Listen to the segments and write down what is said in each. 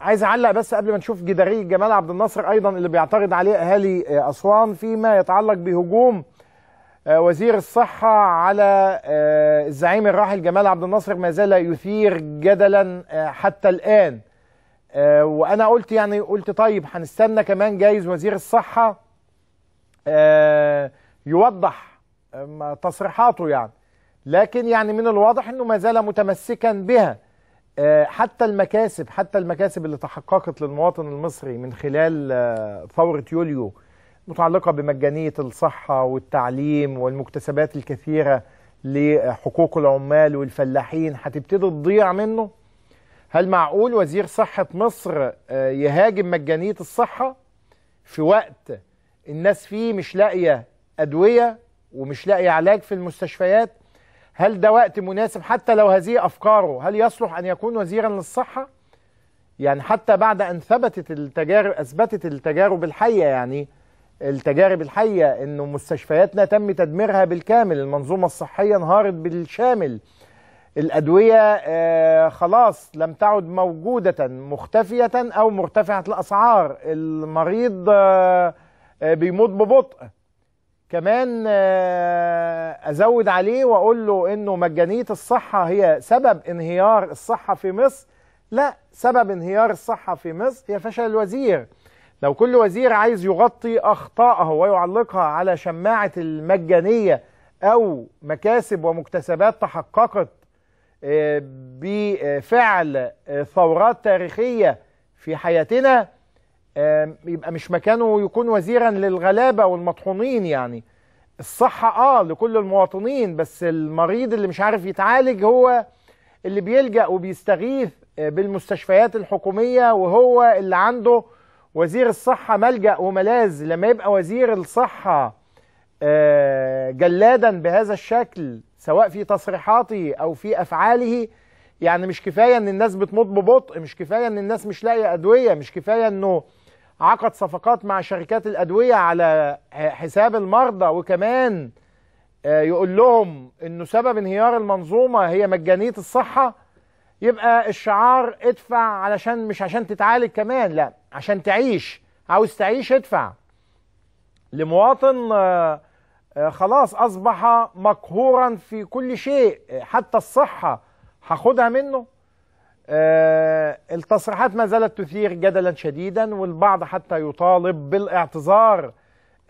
عايز اعلق بس قبل ما نشوف جداري جمال عبد الناصر ايضا اللي بيعترض عليه اهالي آه، اسوان فيما يتعلق بهجوم آه، وزير الصحة على آه، الزعيم الراحل جمال عبد الناصر ما زال يثير جدلا حتى الآن وأنا قلت يعني قلت طيب هنستنى كمان جايز وزير الصحة يوضح تصريحاته يعني لكن يعني من الواضح أنه ما زال متمسكا بها آه، حتى المكاسب حتى المكاسب اللي تحققت للمواطن المصري من خلال ثورة آه، يوليو متعلقة بمجانية الصحة والتعليم والمكتسبات الكثيرة لحقوق العمال والفلاحين هتبتدي تضيع منه؟ هل معقول وزير صحة مصر آه، يهاجم مجانية الصحة في وقت الناس فيه مش لاقية أدوية ومش لاقية علاج في المستشفيات؟ هل ده وقت مناسب حتى لو هذه أفكاره هل يصلح أن يكون وزيرا للصحة؟ يعني حتى بعد أن ثبتت التجارب أثبتت التجارب الحية يعني التجارب الحية أنه مستشفياتنا تم تدميرها بالكامل المنظومة الصحية انهارت بالشامل الأدوية آه خلاص لم تعد موجودة مختفية أو مرتفعة الأسعار المريض آه, آه، بيموت ببطء كمان آه، ازود عليه واقول له انه مجانيه الصحه هي سبب انهيار الصحه في مصر لا سبب انهيار الصحه في مصر هي فشل الوزير لو كل وزير عايز يغطي اخطائه ويعلقها على شماعه المجانيه او مكاسب ومكتسبات تحققت آه، بفعل آه، ثورات تاريخيه في حياتنا يبقى مش مكانه يكون وزيرا للغلابه والمطحونين يعني الصحه اه لكل المواطنين بس المريض اللي مش عارف يتعالج هو اللي بيلجا وبيستغيث آه، بالمستشفيات الحكوميه وهو اللي عنده وزير الصحه ملجا وملاذ لما يبقى وزير الصحه آه، جلادا بهذا الشكل سواء في تصريحاته او في افعاله يعني مش كفايه ان الناس بتموت ببطء مش كفايه ان الناس مش لاقيه ادويه مش كفايه انه عقد صفقات مع شركات الادويه على حساب المرضى وكمان آه، يقول لهم انه سبب انهيار المنظومه هي مجانيه الصحه يبقى الشعار ادفع علشان مش عشان تتعالج كمان لا عشان تعيش عاوز تعيش ادفع لمواطن آه، آه، خلاص اصبح مقهورا في كل شيء حتى الصحه هاخدها منه آه، التصريحات ما زالت تثير جدلا شديدا والبعض حتى يطالب بالاعتذار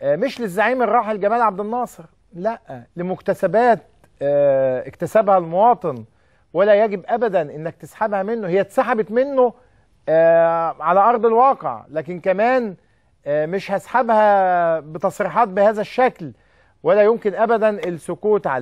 آه، مش للزعيم الراحل جمال عبد الناصر لا لمكتسبات آه، اكتسبها المواطن ولا يجب ابدا انك تسحبها منه هي اتسحبت منه على ارض الواقع لكن كمان مش هسحبها بتصريحات بهذا الشكل ولا يمكن ابدا السكوت عليها